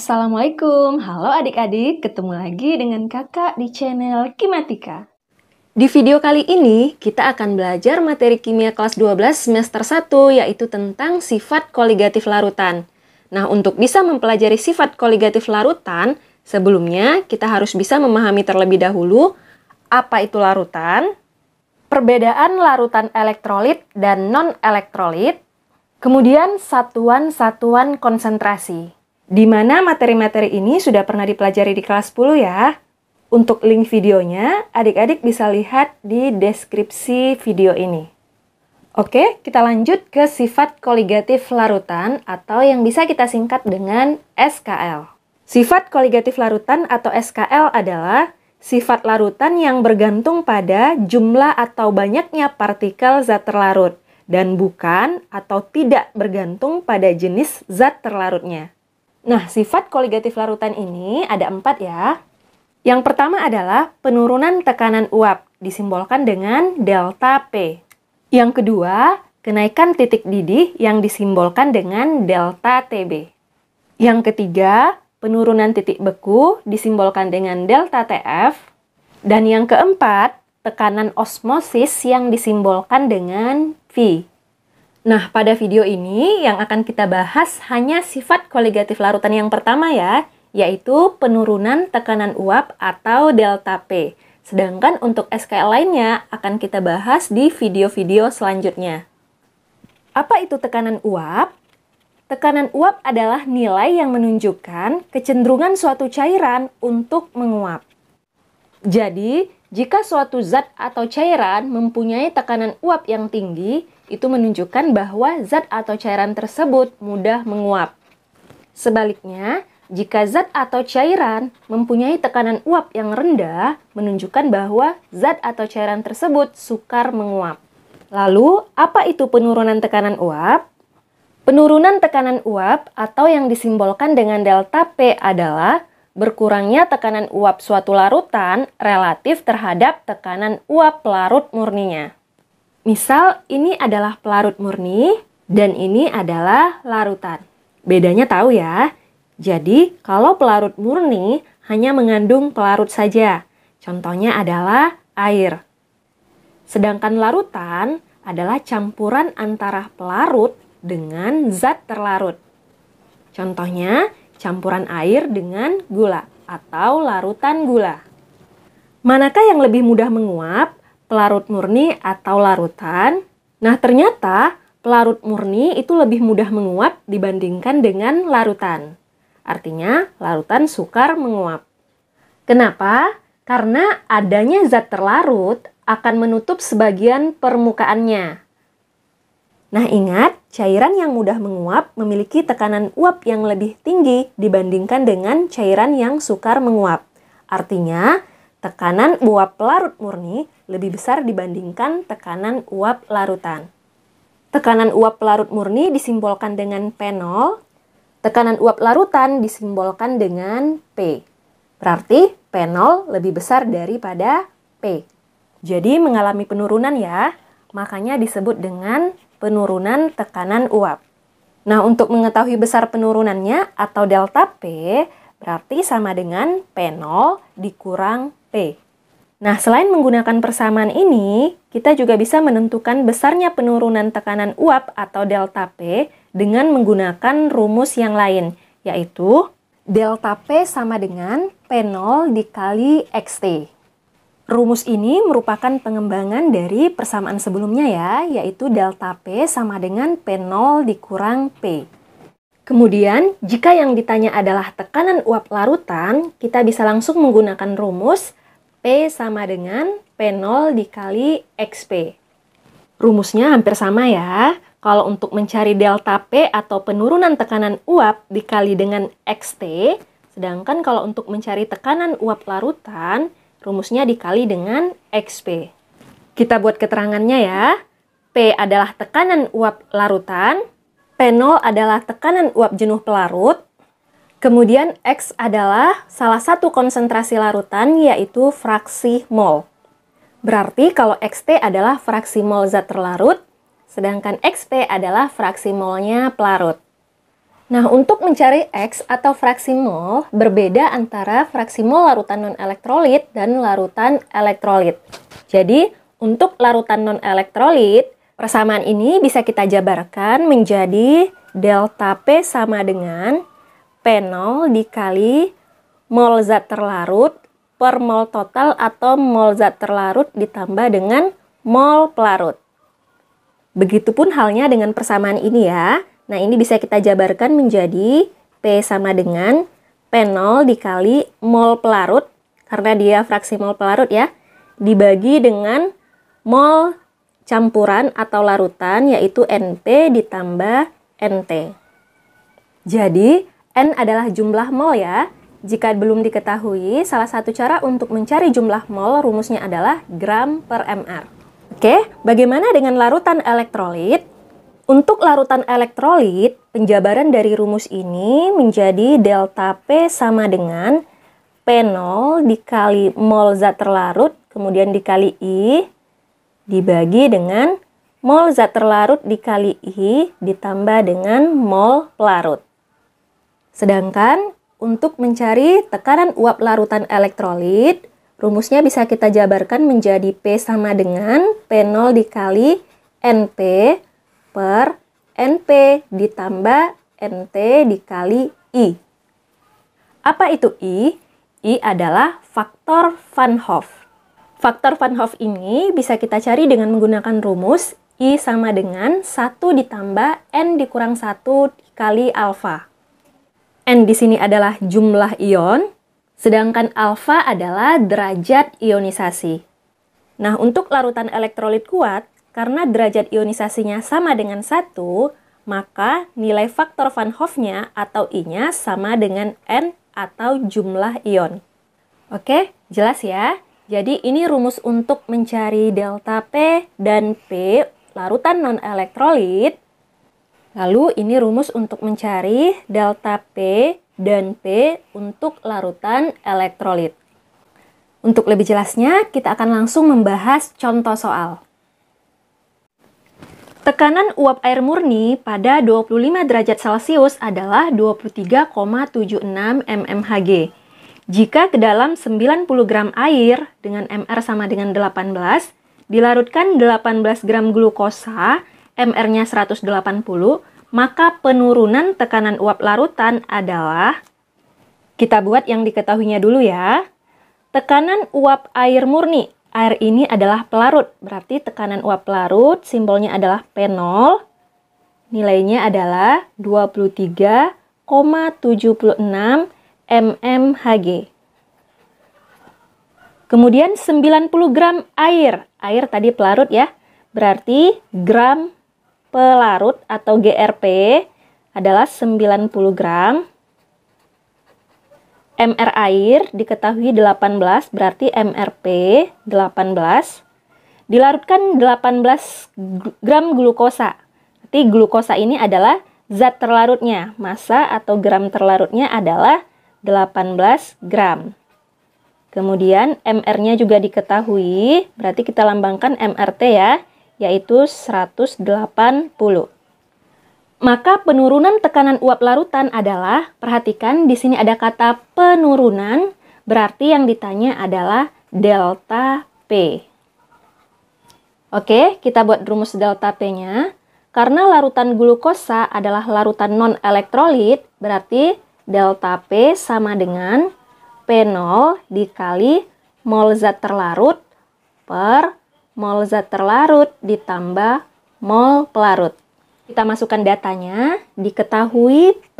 Assalamualaikum, halo adik-adik, ketemu lagi dengan kakak di channel Kimatika. Di video kali ini, kita akan belajar materi kimia kelas 12 semester 1, yaitu tentang sifat koligatif larutan. Nah, untuk bisa mempelajari sifat koligatif larutan, sebelumnya kita harus bisa memahami terlebih dahulu apa itu larutan, perbedaan larutan elektrolit dan non-elektrolit, kemudian satuan-satuan konsentrasi di mana materi-materi ini sudah pernah dipelajari di kelas 10 ya. Untuk link videonya, adik-adik bisa lihat di deskripsi video ini. Oke, kita lanjut ke sifat koligatif larutan atau yang bisa kita singkat dengan SKL. Sifat koligatif larutan atau SKL adalah sifat larutan yang bergantung pada jumlah atau banyaknya partikel zat terlarut dan bukan atau tidak bergantung pada jenis zat terlarutnya. Nah, sifat koligatif larutan ini ada empat ya. Yang pertama adalah penurunan tekanan uap, disimbolkan dengan delta P. Yang kedua, kenaikan titik didih yang disimbolkan dengan delta TB. Yang ketiga, penurunan titik beku disimbolkan dengan delta TF. Dan yang keempat, tekanan osmosis yang disimbolkan dengan V. Nah, pada video ini yang akan kita bahas hanya sifat koligatif larutan yang pertama ya, yaitu penurunan tekanan uap atau delta P. Sedangkan untuk SKL lainnya akan kita bahas di video-video selanjutnya. Apa itu tekanan uap? Tekanan uap adalah nilai yang menunjukkan kecenderungan suatu cairan untuk menguap. Jadi, jika suatu zat atau cairan mempunyai tekanan uap yang tinggi, itu menunjukkan bahwa zat atau cairan tersebut mudah menguap. Sebaliknya, jika zat atau cairan mempunyai tekanan uap yang rendah, menunjukkan bahwa zat atau cairan tersebut sukar menguap. Lalu, apa itu penurunan tekanan uap? Penurunan tekanan uap atau yang disimbolkan dengan delta P adalah berkurangnya tekanan uap suatu larutan relatif terhadap tekanan uap pelarut murninya. Misal ini adalah pelarut murni dan ini adalah larutan. Bedanya tahu ya. Jadi, kalau pelarut murni hanya mengandung pelarut saja. Contohnya adalah air. Sedangkan larutan adalah campuran antara pelarut dengan zat terlarut. Contohnya, campuran air dengan gula atau larutan gula. Manakah yang lebih mudah menguap, pelarut murni atau larutan? Nah, ternyata pelarut murni itu lebih mudah menguap dibandingkan dengan larutan. Artinya, larutan sukar menguap. Kenapa? Karena adanya zat terlarut akan menutup sebagian permukaannya. Nah, ingat Cairan yang mudah menguap memiliki tekanan uap yang lebih tinggi dibandingkan dengan cairan yang sukar menguap. Artinya, tekanan uap larut murni lebih besar dibandingkan tekanan uap larutan. Tekanan uap larut murni disimbolkan dengan P0, tekanan uap larutan disimbolkan dengan P. Berarti P0 lebih besar daripada P. Jadi mengalami penurunan ya, makanya disebut dengan penurunan tekanan uap. Nah, untuk mengetahui besar penurunannya atau delta P, berarti sama dengan P0 dikurang P. Nah, selain menggunakan persamaan ini, kita juga bisa menentukan besarnya penurunan tekanan uap atau delta P dengan menggunakan rumus yang lain, yaitu delta P sama dengan P0 dikali XT. Rumus ini merupakan pengembangan dari persamaan sebelumnya ya, yaitu delta P sama dengan P0 dikurang P. Kemudian, jika yang ditanya adalah tekanan uap larutan, kita bisa langsung menggunakan rumus P sama dengan P0 dikali XP. Rumusnya hampir sama ya. Kalau untuk mencari delta P atau penurunan tekanan uap dikali dengan XT, sedangkan kalau untuk mencari tekanan uap larutan, rumusnya dikali dengan XP. Kita buat keterangannya ya. P adalah tekanan uap larutan, P0 adalah tekanan uap jenuh pelarut, kemudian X adalah salah satu konsentrasi larutan yaitu fraksi mol. Berarti kalau XT adalah fraksi mol zat terlarut, sedangkan XP adalah fraksi molnya pelarut. Nah, untuk mencari X atau fraksi mol berbeda antara fraksi mol larutan non-elektrolit dan larutan elektrolit. Jadi, untuk larutan non-elektrolit, persamaan ini bisa kita jabarkan menjadi delta P sama dengan P0 dikali mol zat terlarut per mol total atau mol zat terlarut ditambah dengan mol pelarut. Begitupun halnya dengan persamaan ini ya. Nah, ini bisa kita jabarkan menjadi P sama dengan P0 dikali mol pelarut, karena dia fraksi mol pelarut ya, dibagi dengan mol campuran atau larutan yaitu NP ditambah NT. Jadi, N adalah jumlah mol ya. Jika belum diketahui, salah satu cara untuk mencari jumlah mol rumusnya adalah gram per MR. Oke, bagaimana dengan larutan elektrolit? Untuk larutan elektrolit, penjabaran dari rumus ini menjadi delta P sama dengan P0 dikali mol zat terlarut, kemudian dikali I, dibagi dengan mol zat terlarut dikali I, ditambah dengan mol pelarut. Sedangkan untuk mencari tekanan uap larutan elektrolit, rumusnya bisa kita jabarkan menjadi P sama dengan P0 dikali NP per NP ditambah NT dikali I. Apa itu I? I adalah faktor Van Hoff. Faktor Van Hoff ini bisa kita cari dengan menggunakan rumus I sama dengan 1 ditambah N dikurang 1 dikali alfa. N di sini adalah jumlah ion, sedangkan alfa adalah derajat ionisasi. Nah, untuk larutan elektrolit kuat, karena derajat ionisasinya sama dengan 1, maka nilai faktor Van Hoff-nya atau I-nya sama dengan N atau jumlah ion. Oke, jelas ya? Jadi ini rumus untuk mencari delta P dan P larutan non-elektrolit. Lalu ini rumus untuk mencari delta P dan P untuk larutan elektrolit. Untuk lebih jelasnya, kita akan langsung membahas contoh soal. Tekanan uap air murni pada 25 derajat Celcius adalah 23,76 mmHg. Jika ke dalam 90 gram air dengan MR sama dengan 18, dilarutkan 18 gram glukosa, MR-nya 180, maka penurunan tekanan uap larutan adalah kita buat yang diketahuinya dulu ya. Tekanan uap air murni Air ini adalah pelarut, berarti tekanan uap pelarut simbolnya adalah P0. Nilainya adalah 23,76 mmHg. Kemudian 90 gram air. Air tadi pelarut ya. Berarti gram pelarut atau GRP adalah 90 gram MR air diketahui 18 berarti MRP 18 dilarutkan 18 gram glukosa. Berarti glukosa ini adalah zat terlarutnya. Massa atau gram terlarutnya adalah 18 gram. Kemudian MR-nya juga diketahui, berarti kita lambangkan MRT ya, yaitu 180. Maka penurunan tekanan uap larutan adalah, perhatikan di sini ada kata penurunan, berarti yang ditanya adalah delta P. Oke, kita buat rumus delta P-nya. Karena larutan glukosa adalah larutan non-elektrolit, berarti delta P sama dengan P0 dikali mol zat terlarut per mol zat terlarut ditambah mol pelarut. Kita masukkan datanya, diketahui p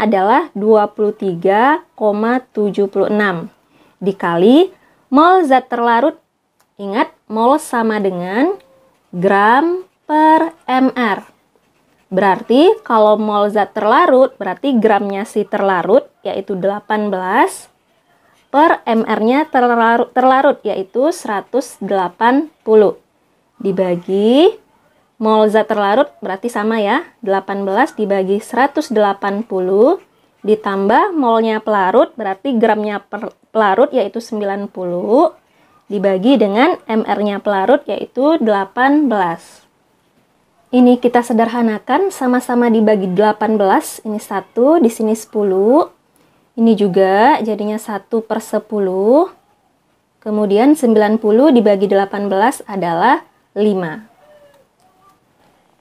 adalah 23,76 dikali mol zat terlarut. Ingat, mol sama dengan gram per mr. Berarti kalau mol zat terlarut, berarti gramnya si terlarut yaitu 18 per mr-nya terlarut, terlarut yaitu 180 dibagi mol zat terlarut berarti sama ya. 18 dibagi 180 ditambah molnya pelarut berarti gramnya pelarut yaitu 90 dibagi dengan mr-nya pelarut yaitu 18. Ini kita sederhanakan sama-sama dibagi 18, ini 1, di sini 10. Ini juga jadinya 1 per 10. Kemudian 90 dibagi 18 adalah 5.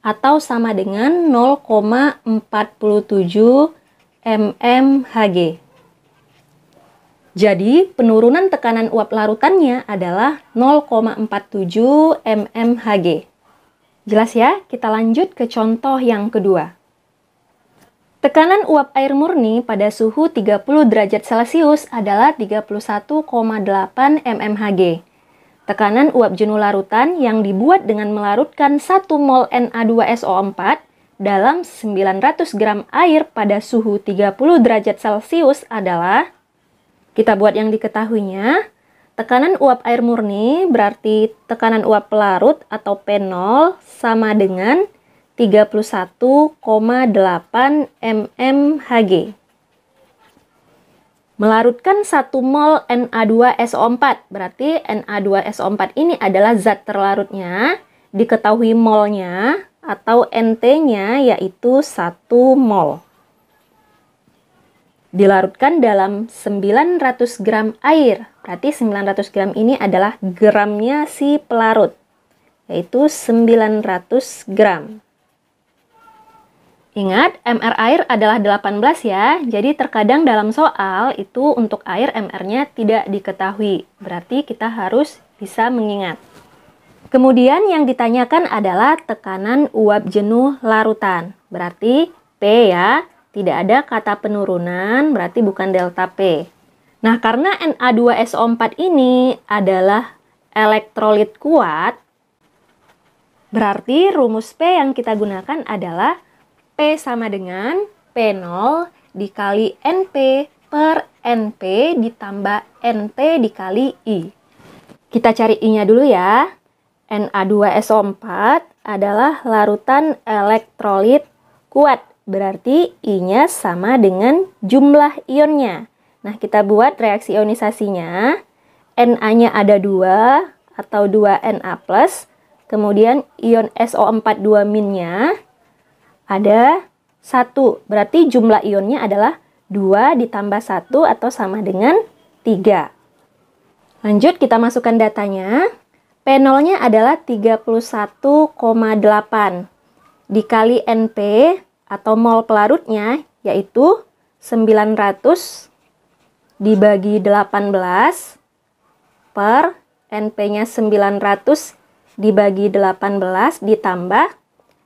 atau sama dengan 0,47 mmHg. Jadi, penurunan tekanan uap larutannya adalah 0,47 mmHg. Jelas ya? Kita lanjut ke contoh yang kedua. Tekanan uap air murni pada suhu 30 derajat Celcius adalah 31,8 mmHg. Tekanan uap jenuh larutan yang dibuat dengan melarutkan 1 mol Na2SO4 dalam 900 gram air pada suhu 30 derajat Celcius adalah kita buat yang diketahuinya tekanan uap air murni berarti tekanan uap pelarut atau P0 sama dengan 31,8 mmHg melarutkan satu mol Na2SO4. Berarti Na2SO4 ini adalah zat terlarutnya, diketahui molnya atau NT-nya yaitu 1 mol. Dilarutkan dalam 900 gram air. Berarti 900 gram ini adalah gramnya si pelarut, yaitu 900 gram. Ingat, MR air adalah 18 ya, jadi terkadang dalam soal itu untuk air MR-nya tidak diketahui. Berarti kita harus bisa mengingat. Kemudian yang ditanyakan adalah tekanan uap jenuh larutan. Berarti P ya, tidak ada kata penurunan, berarti bukan delta P. Nah, karena Na2SO4 ini adalah elektrolit kuat, berarti rumus P yang kita gunakan adalah sama dengan P0 dikali NP per NP ditambah NT dikali I. Kita cari I-nya dulu ya. Na2SO4 adalah larutan elektrolit kuat. Berarti I-nya sama dengan jumlah ionnya. Nah, kita buat reaksi ionisasinya. Na-nya ada 2 atau 2Na+, kemudian ion SO4 2-nya ada 1. Berarti jumlah ionnya adalah 2 ditambah 1 atau sama dengan 3. Lanjut kita masukkan datanya. P0-nya adalah 31,8 dikali NP atau mol pelarutnya yaitu 900 dibagi 18 per NP-nya 900 dibagi 18 ditambah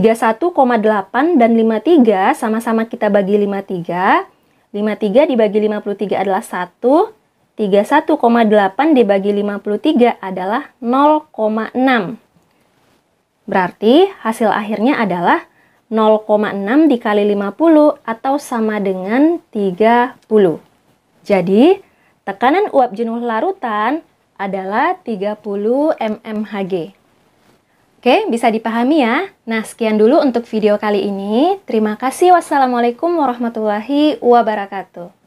31,8 dan 53 sama-sama kita bagi 53. 53 dibagi 53 adalah 1. 31,8 dibagi 53 adalah 0,6. Berarti hasil akhirnya adalah 0,6 dikali 50 atau sama dengan 30. Jadi, tekanan uap jenuh larutan adalah 30 mmHg. Oke, bisa dipahami ya. Nah, sekian dulu untuk video kali ini. Terima kasih. Wassalamualaikum warahmatullahi wabarakatuh.